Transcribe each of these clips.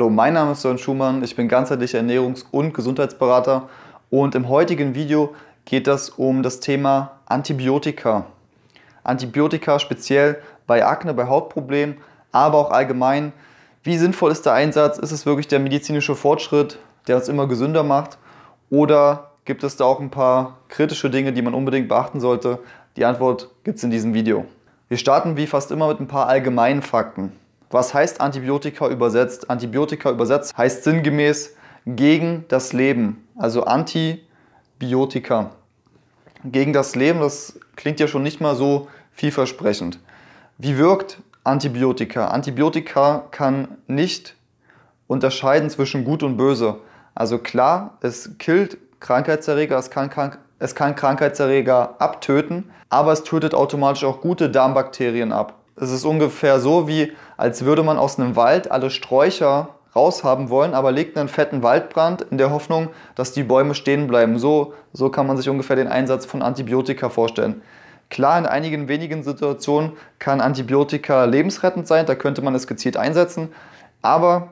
Hallo, mein Name ist Sören Schumann, ich bin ganzheitlicher Ernährungs- und Gesundheitsberater und im heutigen Video geht es um das Thema Antibiotika. Antibiotika speziell bei Akne, bei Hautproblemen, aber auch allgemein. Wie sinnvoll ist der Einsatz? Ist es wirklich der medizinische Fortschritt, der uns immer gesünder macht? Oder gibt es da auch ein paar kritische Dinge, die man unbedingt beachten sollte? Die Antwort gibt es in diesem Video. Wir starten wie fast immer mit ein paar allgemeinen Fakten. Was heißt Antibiotika übersetzt? Antibiotika übersetzt heißt sinngemäß gegen das Leben, also Antibiotika. Gegen das Leben, das klingt ja schon nicht mal so vielversprechend. Wie wirkt Antibiotika? Antibiotika kann nicht unterscheiden zwischen gut und böse. Also klar, es killt Krankheitserreger, es kann, krank es kann Krankheitserreger abtöten, aber es tötet automatisch auch gute Darmbakterien ab. Es ist ungefähr so wie als würde man aus einem Wald alle Sträucher raushaben wollen, aber legt einen fetten Waldbrand in der Hoffnung, dass die Bäume stehen bleiben. So, so kann man sich ungefähr den Einsatz von Antibiotika vorstellen. Klar, in einigen wenigen Situationen kann Antibiotika lebensrettend sein, da könnte man es gezielt einsetzen, aber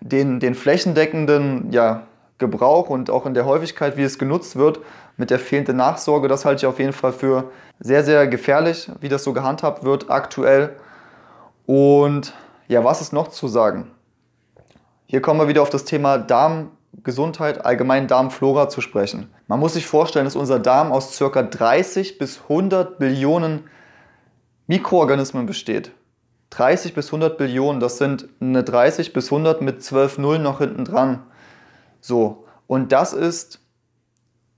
den, den flächendeckenden ja, Gebrauch und auch in der Häufigkeit, wie es genutzt wird, mit der fehlenden Nachsorge, das halte ich auf jeden Fall für sehr, sehr gefährlich, wie das so gehandhabt wird aktuell. Und ja, was ist noch zu sagen? Hier kommen wir wieder auf das Thema Darmgesundheit, allgemein Darmflora zu sprechen. Man muss sich vorstellen, dass unser Darm aus ca. 30 bis 100 Billionen Mikroorganismen besteht. 30 bis 100 Billionen, das sind eine 30 bis 100 mit 12 Nullen noch hinten dran. So, und das ist,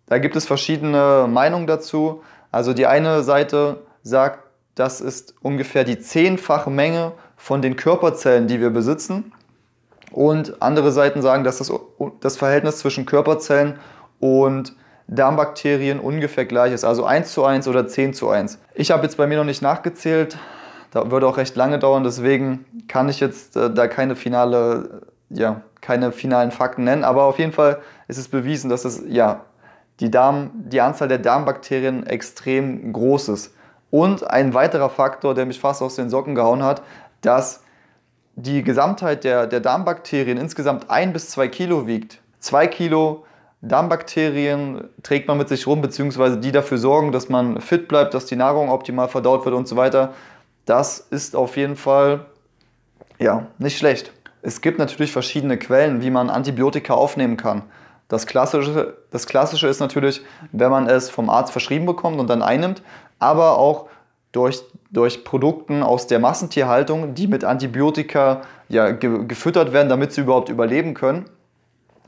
da gibt es verschiedene Meinungen dazu. Also die eine Seite sagt, das ist ungefähr die zehnfache Menge von den Körperzellen, die wir besitzen. Und andere Seiten sagen, dass das, das Verhältnis zwischen Körperzellen und Darmbakterien ungefähr gleich ist, also 1 zu 1 oder 10 zu 1. Ich habe jetzt bei mir noch nicht nachgezählt, da würde auch recht lange dauern, deswegen kann ich jetzt äh, da keine finale, ja, keine finalen Fakten nennen, aber auf jeden Fall ist es bewiesen, dass es, ja, die, Darm, die Anzahl der Darmbakterien extrem groß ist. Und ein weiterer Faktor, der mich fast aus den Socken gehauen hat, dass die Gesamtheit der, der Darmbakterien insgesamt ein bis zwei Kilo wiegt. Zwei Kilo Darmbakterien trägt man mit sich rum, beziehungsweise die dafür sorgen, dass man fit bleibt, dass die Nahrung optimal verdaut wird und so weiter. Das ist auf jeden Fall ja nicht schlecht. Es gibt natürlich verschiedene Quellen, wie man Antibiotika aufnehmen kann. Das klassische, das klassische ist natürlich, wenn man es vom Arzt verschrieben bekommt und dann einnimmt, aber auch durch, durch Produkten aus der Massentierhaltung, die mit Antibiotika ja, ge gefüttert werden, damit sie überhaupt überleben können.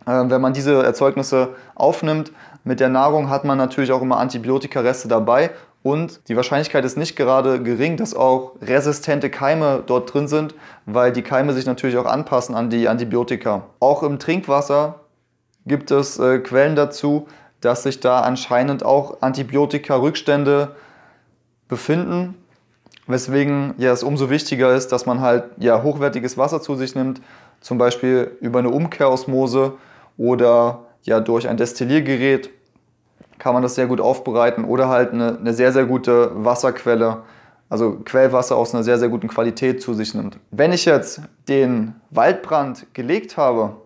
Äh, wenn man diese Erzeugnisse aufnimmt, mit der Nahrung hat man natürlich auch immer Antibiotikareste dabei und die Wahrscheinlichkeit ist nicht gerade gering, dass auch resistente Keime dort drin sind, weil die Keime sich natürlich auch anpassen an die Antibiotika. Auch im Trinkwasser gibt es äh, Quellen dazu, dass sich da anscheinend auch Antibiotika-Rückstände äh, befinden, weswegen ja es umso wichtiger ist, dass man halt ja hochwertiges Wasser zu sich nimmt, zum Beispiel über eine Umkehrosmose oder ja durch ein Destilliergerät kann man das sehr gut aufbereiten oder halt eine, eine sehr, sehr gute Wasserquelle, also Quellwasser aus einer sehr, sehr guten Qualität zu sich nimmt. Wenn ich jetzt den Waldbrand gelegt habe,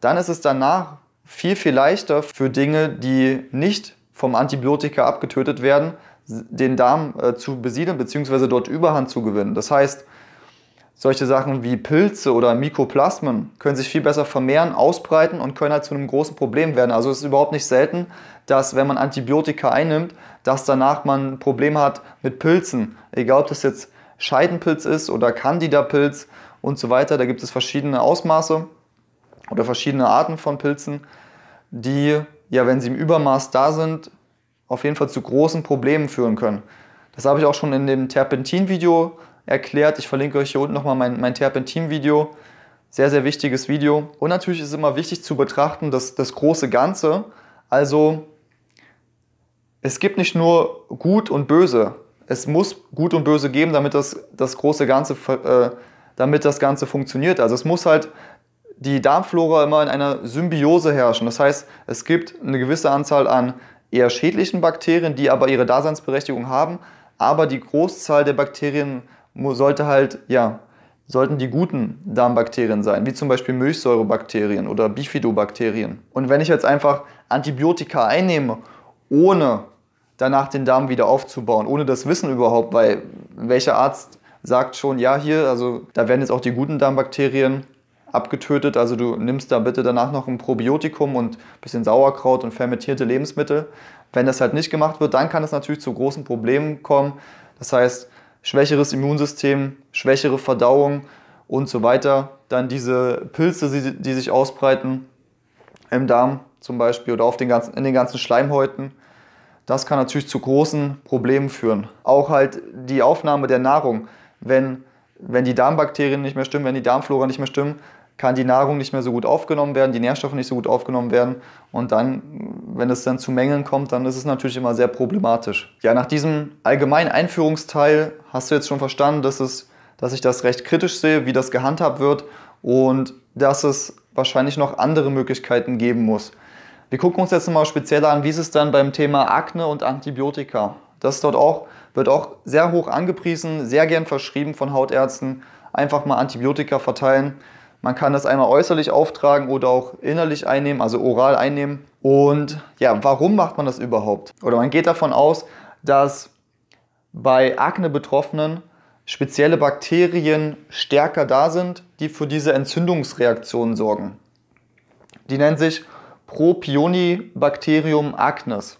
dann ist es danach viel, viel leichter für Dinge, die nicht vom Antibiotika abgetötet werden, den Darm äh, zu besiedeln bzw. dort Überhand zu gewinnen. Das heißt, solche Sachen wie Pilze oder Mykoplasmen können sich viel besser vermehren, ausbreiten und können halt zu einem großen Problem werden. Also es ist überhaupt nicht selten, dass wenn man Antibiotika einnimmt, dass danach man ein Problem hat mit Pilzen. Egal ob das jetzt Scheidenpilz ist oder Candida-Pilz und so weiter. Da gibt es verschiedene Ausmaße oder verschiedene Arten von Pilzen, die ja, wenn sie im Übermaß da sind, auf jeden Fall zu großen Problemen führen können. Das habe ich auch schon in dem Terpentin-Video erklärt. Ich verlinke euch hier unten nochmal mein, mein Terpentin-Video. Sehr, sehr wichtiges Video. Und natürlich ist immer wichtig zu betrachten, dass das große Ganze, also es gibt nicht nur Gut und Böse. Es muss Gut und Böse geben, damit das, das große Ganze, äh, damit das Ganze funktioniert. Also es muss halt die Darmflora immer in einer Symbiose herrschen. Das heißt, es gibt eine gewisse Anzahl an eher schädlichen Bakterien, die aber ihre Daseinsberechtigung haben. Aber die Großzahl der Bakterien sollte halt, ja, sollten die guten Darmbakterien sein, wie zum Beispiel Milchsäurebakterien oder Bifidobakterien. Und wenn ich jetzt einfach Antibiotika einnehme, ohne danach den Darm wieder aufzubauen, ohne das Wissen überhaupt, weil welcher Arzt sagt schon, ja, hier, also da werden jetzt auch die guten Darmbakterien abgetötet. Also du nimmst da bitte danach noch ein Probiotikum und ein bisschen Sauerkraut und fermentierte Lebensmittel. Wenn das halt nicht gemacht wird, dann kann es natürlich zu großen Problemen kommen. Das heißt, schwächeres Immunsystem, schwächere Verdauung und so weiter. Dann diese Pilze, die sich ausbreiten im Darm zum Beispiel oder auf den ganzen, in den ganzen Schleimhäuten. Das kann natürlich zu großen Problemen führen. Auch halt die Aufnahme der Nahrung. Wenn, wenn die Darmbakterien nicht mehr stimmen, wenn die Darmflora nicht mehr stimmen, kann die Nahrung nicht mehr so gut aufgenommen werden, die Nährstoffe nicht so gut aufgenommen werden. Und dann, wenn es dann zu Mängeln kommt, dann ist es natürlich immer sehr problematisch. Ja, nach diesem allgemeinen Einführungsteil hast du jetzt schon verstanden, dass, es, dass ich das recht kritisch sehe, wie das gehandhabt wird und dass es wahrscheinlich noch andere Möglichkeiten geben muss. Wir gucken uns jetzt nochmal speziell an, wie ist es dann beim Thema Akne und Antibiotika. Das dort auch, wird auch sehr hoch angepriesen, sehr gern verschrieben von Hautärzten. Einfach mal Antibiotika verteilen. Man kann das einmal äußerlich auftragen oder auch innerlich einnehmen, also oral einnehmen. Und ja, warum macht man das überhaupt? Oder man geht davon aus, dass bei Akne-Betroffenen spezielle Bakterien stärker da sind, die für diese Entzündungsreaktion sorgen. Die nennen sich Propionibacterium acnes.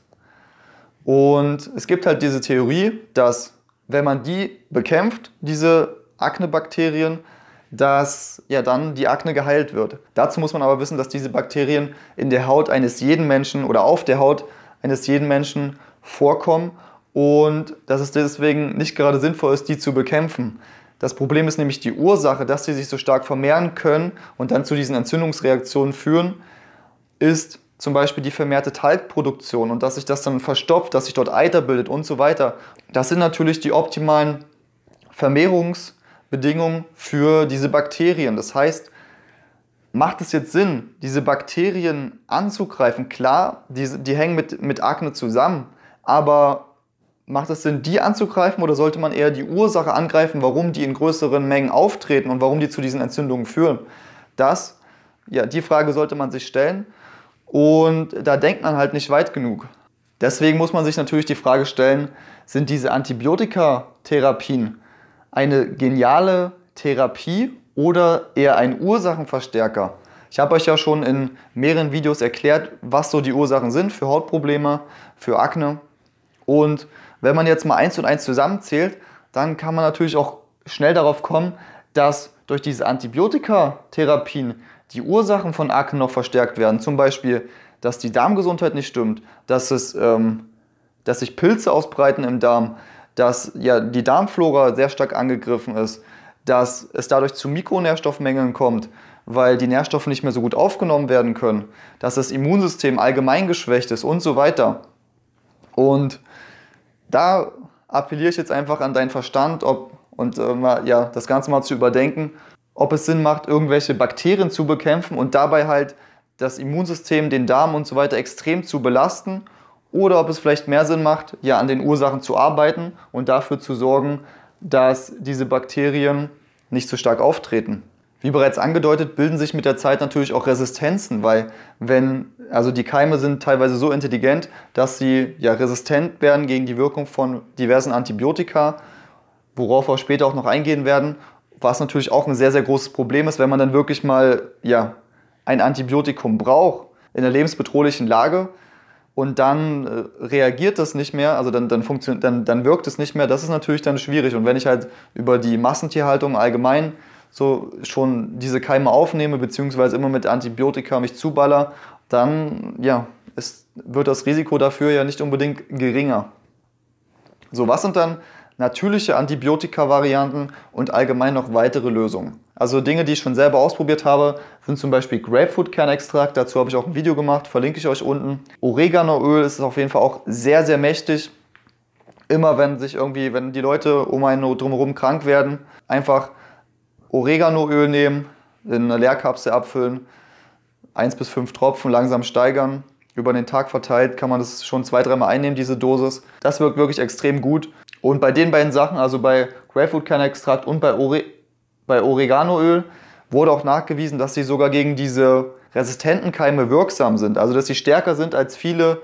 Und es gibt halt diese Theorie, dass wenn man die bekämpft, diese Aknebakterien, bakterien dass ja dann die Akne geheilt wird. Dazu muss man aber wissen, dass diese Bakterien in der Haut eines jeden Menschen oder auf der Haut eines jeden Menschen vorkommen und dass es deswegen nicht gerade sinnvoll ist, die zu bekämpfen. Das Problem ist nämlich die Ursache, dass sie sich so stark vermehren können und dann zu diesen Entzündungsreaktionen führen, ist zum Beispiel die vermehrte Talgproduktion und dass sich das dann verstopft, dass sich dort Eiter bildet und so weiter. Das sind natürlich die optimalen Vermehrungs- Bedingungen für diese Bakterien. Das heißt, macht es jetzt Sinn, diese Bakterien anzugreifen? Klar, die, die hängen mit, mit Akne zusammen, aber macht es Sinn, die anzugreifen oder sollte man eher die Ursache angreifen, warum die in größeren Mengen auftreten und warum die zu diesen Entzündungen führen? Das, ja, die Frage sollte man sich stellen und da denkt man halt nicht weit genug. Deswegen muss man sich natürlich die Frage stellen, sind diese Antibiotikatherapien eine geniale Therapie oder eher ein Ursachenverstärker? Ich habe euch ja schon in mehreren Videos erklärt, was so die Ursachen sind für Hautprobleme, für Akne. Und wenn man jetzt mal eins und eins zusammenzählt, dann kann man natürlich auch schnell darauf kommen, dass durch diese Antibiotikatherapien die Ursachen von Akne noch verstärkt werden. Zum Beispiel, dass die Darmgesundheit nicht stimmt, dass, es, ähm, dass sich Pilze ausbreiten im Darm, dass ja die Darmflora sehr stark angegriffen ist, dass es dadurch zu Mikronährstoffmängeln kommt, weil die Nährstoffe nicht mehr so gut aufgenommen werden können, dass das Immunsystem allgemein geschwächt ist und so weiter. Und da appelliere ich jetzt einfach an deinen Verstand, ob und äh, mal, ja, das Ganze mal zu überdenken, ob es Sinn macht, irgendwelche Bakterien zu bekämpfen und dabei halt das Immunsystem, den Darm und so weiter extrem zu belasten oder ob es vielleicht mehr Sinn macht, ja an den Ursachen zu arbeiten und dafür zu sorgen, dass diese Bakterien nicht so stark auftreten. Wie bereits angedeutet, bilden sich mit der Zeit natürlich auch Resistenzen, weil wenn, also die Keime sind teilweise so intelligent, dass sie ja resistent werden gegen die Wirkung von diversen Antibiotika, worauf wir später auch noch eingehen werden, was natürlich auch ein sehr, sehr großes Problem ist, wenn man dann wirklich mal ja, ein Antibiotikum braucht in der lebensbedrohlichen Lage, und dann äh, reagiert das nicht mehr, also dann, dann, funktioniert, dann, dann wirkt es nicht mehr, das ist natürlich dann schwierig. Und wenn ich halt über die Massentierhaltung allgemein so schon diese Keime aufnehme, beziehungsweise immer mit Antibiotika mich zuballer, dann ja, ist, wird das Risiko dafür ja nicht unbedingt geringer. So, was sind dann natürliche Antibiotika-Varianten und allgemein noch weitere Lösungen? Also Dinge, die ich schon selber ausprobiert habe, sind zum Beispiel Grapefruit-Kernextrakt. Dazu habe ich auch ein Video gemacht, verlinke ich euch unten. Oreganoöl ist auf jeden Fall auch sehr, sehr mächtig. Immer wenn sich irgendwie, wenn die Leute um einen drumherum krank werden, einfach Oreganoöl nehmen, in eine Leerkapsel abfüllen, 1 bis 5 Tropfen langsam steigern. Über den Tag verteilt kann man das schon zwei, dreimal einnehmen, diese Dosis. Das wirkt wirklich extrem gut. Und bei den beiden Sachen, also bei Grapefruit-Kernextrakt und bei Oreganoöl, bei Oreganoöl wurde auch nachgewiesen, dass sie sogar gegen diese resistenten Keime wirksam sind, also dass sie stärker sind als viele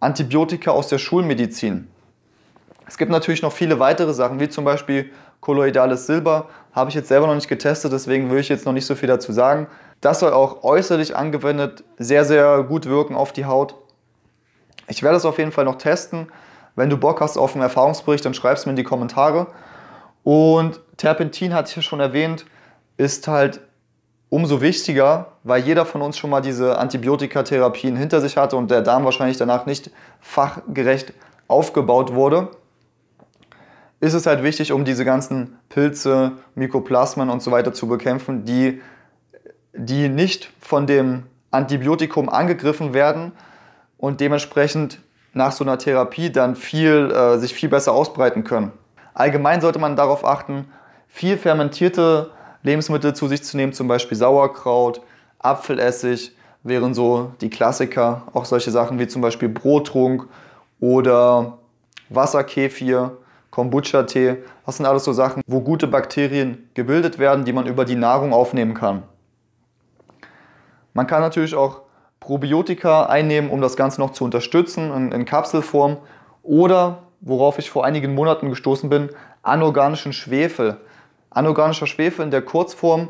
Antibiotika aus der Schulmedizin. Es gibt natürlich noch viele weitere Sachen, wie zum Beispiel kolloidales Silber. Habe ich jetzt selber noch nicht getestet, deswegen will ich jetzt noch nicht so viel dazu sagen. Das soll auch äußerlich angewendet sehr, sehr gut wirken auf die Haut. Ich werde es auf jeden Fall noch testen. Wenn du Bock hast auf einen Erfahrungsbericht, dann schreib es mir in die Kommentare. Und Terpentin hatte ich ja schon erwähnt, ist halt umso wichtiger, weil jeder von uns schon mal diese Antibiotikatherapien hinter sich hatte und der Darm wahrscheinlich danach nicht fachgerecht aufgebaut wurde, ist es halt wichtig, um diese ganzen Pilze, Mykoplasmen und so weiter zu bekämpfen, die, die nicht von dem Antibiotikum angegriffen werden und dementsprechend nach so einer Therapie dann viel, äh, sich viel besser ausbreiten können. Allgemein sollte man darauf achten, viel fermentierte Lebensmittel zu sich zu nehmen, zum Beispiel Sauerkraut, Apfelessig wären so die Klassiker. Auch solche Sachen wie zum Beispiel Brottrunk oder Wasserkefir, Kombucha-Tee. Das sind alles so Sachen, wo gute Bakterien gebildet werden, die man über die Nahrung aufnehmen kann. Man kann natürlich auch Probiotika einnehmen, um das Ganze noch zu unterstützen in, in Kapselform. Oder worauf ich vor einigen Monaten gestoßen bin, anorganischen Schwefel. Anorganischer Schwefel in der Kurzform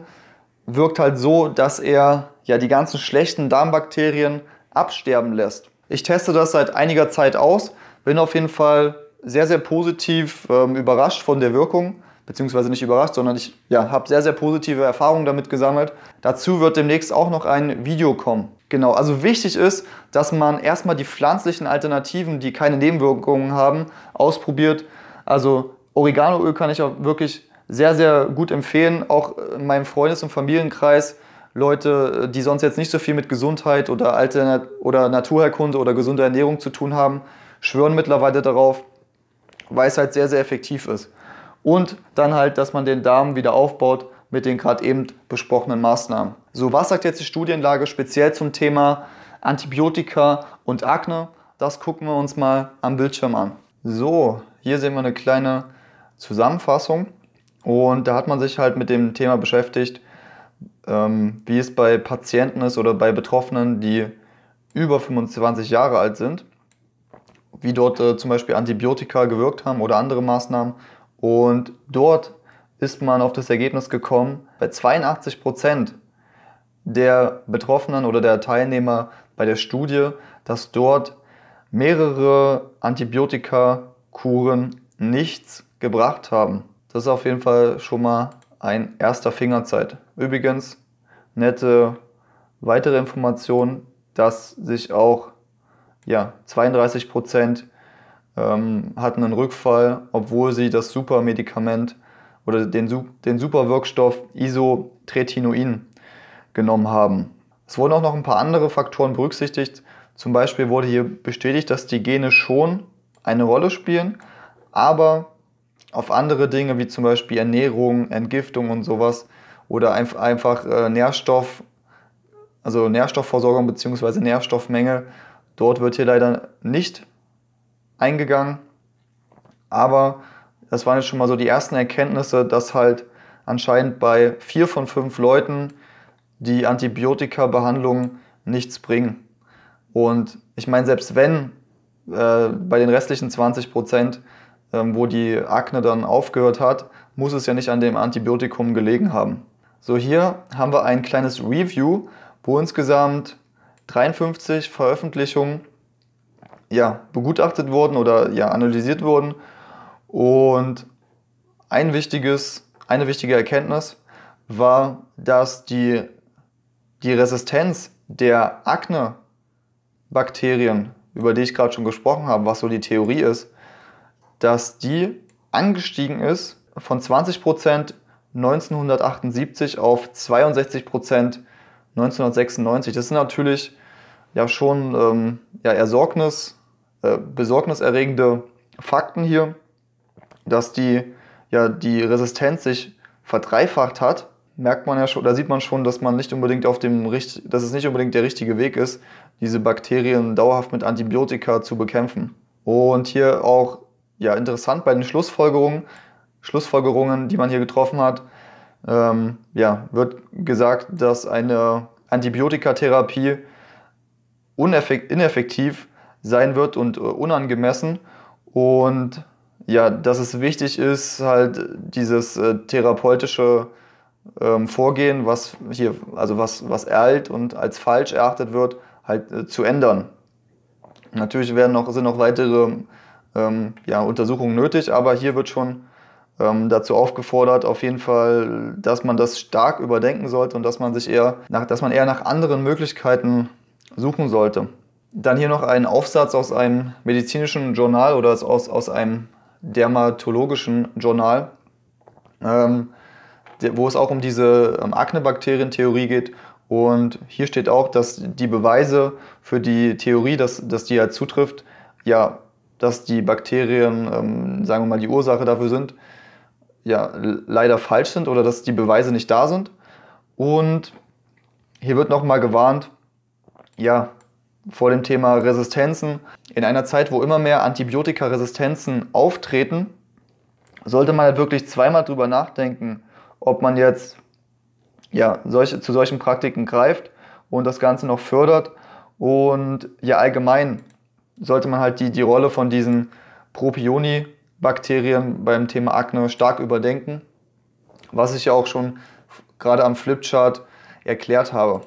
wirkt halt so, dass er ja die ganzen schlechten Darmbakterien absterben lässt. Ich teste das seit einiger Zeit aus, bin auf jeden Fall sehr, sehr positiv ähm, überrascht von der Wirkung beziehungsweise nicht überrascht, sondern ich ja, habe sehr, sehr positive Erfahrungen damit gesammelt. Dazu wird demnächst auch noch ein Video kommen. Genau, also wichtig ist, dass man erstmal die pflanzlichen Alternativen, die keine Nebenwirkungen haben, ausprobiert. Also Oreganoöl kann ich auch wirklich sehr, sehr gut empfehlen, auch in äh, meinem Freundes- und Familienkreis. Leute, äh, die sonst jetzt nicht so viel mit Gesundheit oder, Alternat oder Naturheilkunde oder gesunder Ernährung zu tun haben, schwören mittlerweile darauf, weil es halt sehr, sehr effektiv ist und dann halt, dass man den Darm wieder aufbaut mit den gerade eben besprochenen Maßnahmen. So, was sagt jetzt die Studienlage speziell zum Thema Antibiotika und Akne? Das gucken wir uns mal am Bildschirm an. So, hier sehen wir eine kleine Zusammenfassung und da hat man sich halt mit dem Thema beschäftigt, ähm, wie es bei Patienten ist oder bei Betroffenen, die über 25 Jahre alt sind, wie dort äh, zum Beispiel Antibiotika gewirkt haben oder andere Maßnahmen und dort ist man auf das Ergebnis gekommen, bei 82 Prozent der Betroffenen oder der Teilnehmer bei der Studie, dass dort mehrere Antibiotika-Kuren nichts gebracht haben. Das ist auf jeden Fall schon mal ein erster Fingerzeit. Übrigens, nette weitere Information, dass sich auch ja, 32 Prozent ähm, hatten einen Rückfall, obwohl sie das Supermedikament oder den, den Superwirkstoff Isotretinoin genommen haben. Es wurden auch noch ein paar andere Faktoren berücksichtigt. Zum Beispiel wurde hier bestätigt, dass die Gene schon eine Rolle spielen, aber auf andere Dinge wie zum Beispiel Ernährung, Entgiftung und sowas oder einfach äh, Nährstoff, also Nährstoffversorgung bzw. Nährstoffmenge, dort wird hier leider nicht eingegangen. Aber das waren jetzt schon mal so die ersten Erkenntnisse, dass halt anscheinend bei vier von fünf Leuten die antibiotika behandlung nichts bringen. Und ich meine, selbst wenn äh, bei den restlichen 20 Prozent, ähm, wo die Akne dann aufgehört hat, muss es ja nicht an dem Antibiotikum gelegen haben. So, hier haben wir ein kleines Review, wo insgesamt 53 Veröffentlichungen ja, begutachtet wurden oder ja, analysiert wurden. Und ein wichtiges, eine wichtige Erkenntnis war, dass die, die Resistenz der Akne-Bakterien, über die ich gerade schon gesprochen habe, was so die Theorie ist, dass die angestiegen ist von 20% 1978 auf 62% 1996. Das ist natürlich ja schon ähm, ja, Ersorgnis, äh, besorgniserregende Fakten hier, dass die, ja, die Resistenz sich verdreifacht hat, merkt man ja schon, da sieht man schon, dass man nicht unbedingt auf dem dass es nicht unbedingt der richtige Weg ist, diese Bakterien dauerhaft mit Antibiotika zu bekämpfen. Und hier auch ja interessant bei den Schlussfolgerungen, Schlussfolgerungen, die man hier getroffen hat, ähm, ja, wird gesagt, dass eine Antibiotikatherapie ineffektiv sein wird und äh, unangemessen. Und ja, dass es wichtig ist, halt dieses äh, therapeutische ähm, Vorgehen, was hier, also was, was ereilt und als falsch erachtet wird, halt äh, zu ändern. Natürlich werden noch, sind noch weitere ähm, ja, Untersuchungen nötig, aber hier wird schon ähm, dazu aufgefordert, auf jeden Fall, dass man das stark überdenken sollte und dass man sich eher nach, dass man eher nach anderen Möglichkeiten suchen sollte. Dann hier noch ein Aufsatz aus einem medizinischen Journal oder aus, aus einem dermatologischen Journal, ähm, wo es auch um diese ähm, Aknebakterien-Theorie geht. Und hier steht auch, dass die Beweise für die Theorie, dass, dass die halt zutrifft, ja, dass die Bakterien, ähm, sagen wir mal, die Ursache dafür sind, ja, leider falsch sind oder dass die Beweise nicht da sind. Und hier wird nochmal gewarnt, ja, vor dem Thema Resistenzen. In einer Zeit, wo immer mehr Antibiotikaresistenzen auftreten, sollte man halt wirklich zweimal drüber nachdenken, ob man jetzt ja, solche, zu solchen Praktiken greift und das Ganze noch fördert. Und ja, allgemein sollte man halt die, die Rolle von diesen Propioni-Bakterien beim Thema Akne stark überdenken, was ich ja auch schon gerade am Flipchart erklärt habe.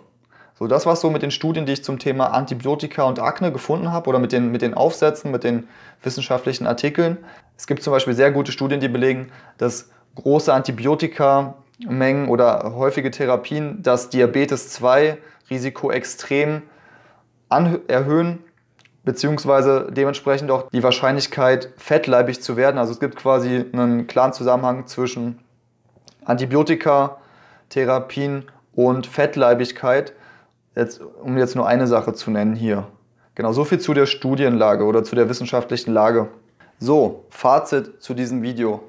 So, das war so mit den Studien, die ich zum Thema Antibiotika und Akne gefunden habe oder mit den, mit den Aufsätzen, mit den wissenschaftlichen Artikeln. Es gibt zum Beispiel sehr gute Studien, die belegen, dass große Antibiotikamengen oder häufige Therapien das Diabetes 2 Risiko extrem erhöhen beziehungsweise dementsprechend auch die Wahrscheinlichkeit, fettleibig zu werden. Also es gibt quasi einen klaren Zusammenhang zwischen Antibiotika, Therapien und Fettleibigkeit jetzt, um jetzt nur eine Sache zu nennen hier. Genau, so viel zu der Studienlage oder zu der wissenschaftlichen Lage. So, Fazit zu diesem Video.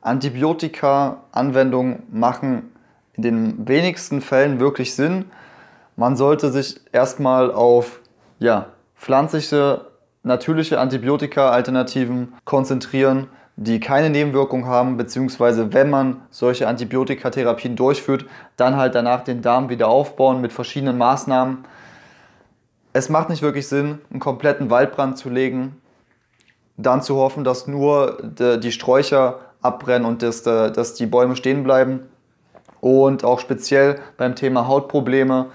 Antibiotika-Anwendungen machen in den wenigsten Fällen wirklich Sinn. Man sollte sich erstmal auf ja, pflanzliche, natürliche Antibiotika-Alternativen konzentrieren, die keine Nebenwirkungen haben, beziehungsweise wenn man solche Antibiotikatherapien durchführt, dann halt danach den Darm wieder aufbauen mit verschiedenen Maßnahmen. Es macht nicht wirklich Sinn, einen kompletten Waldbrand zu legen, dann zu hoffen, dass nur die Sträucher abbrennen und dass, äh, dass die Bäume stehen bleiben. Und auch speziell beim Thema Hautprobleme,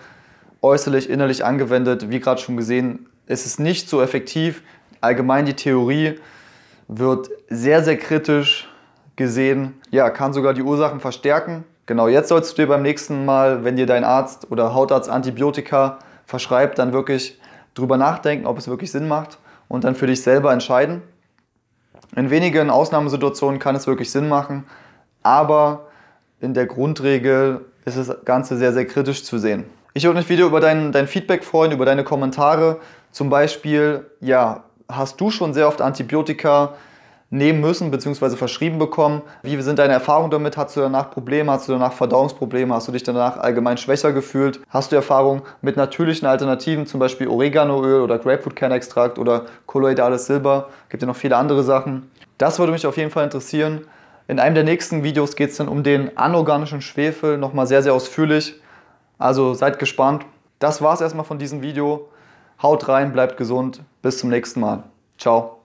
äußerlich, innerlich angewendet, wie gerade schon gesehen, ist es nicht so effektiv. Allgemein die Theorie, wird sehr, sehr kritisch gesehen. Ja, kann sogar die Ursachen verstärken. Genau, jetzt sollst du dir beim nächsten Mal, wenn dir dein Arzt oder Hautarzt Antibiotika verschreibt, dann wirklich drüber nachdenken, ob es wirklich Sinn macht und dann für dich selber entscheiden. In wenigen Ausnahmesituationen kann es wirklich Sinn machen, aber in der Grundregel ist das Ganze sehr, sehr kritisch zu sehen. Ich würde mich wieder über dein, dein Feedback freuen, über deine Kommentare. Zum Beispiel, ja, hast du schon sehr oft Antibiotika nehmen müssen bzw. verschrieben bekommen? Wie sind deine Erfahrungen damit? Hast du danach Probleme? Hast du danach Verdauungsprobleme? Hast du dich danach allgemein schwächer gefühlt? Hast du Erfahrungen mit natürlichen Alternativen, zum Beispiel Oreganoöl oder Grapefruitkernextrakt oder kolloidales Silber? Gibt ja noch viele andere Sachen. Das würde mich auf jeden Fall interessieren. In einem der nächsten Videos geht es dann um den anorganischen Schwefel nochmal sehr, sehr ausführlich. Also seid gespannt. Das war es erstmal von diesem Video. Haut rein, bleibt gesund. Bis zum nächsten Mal. Ciao.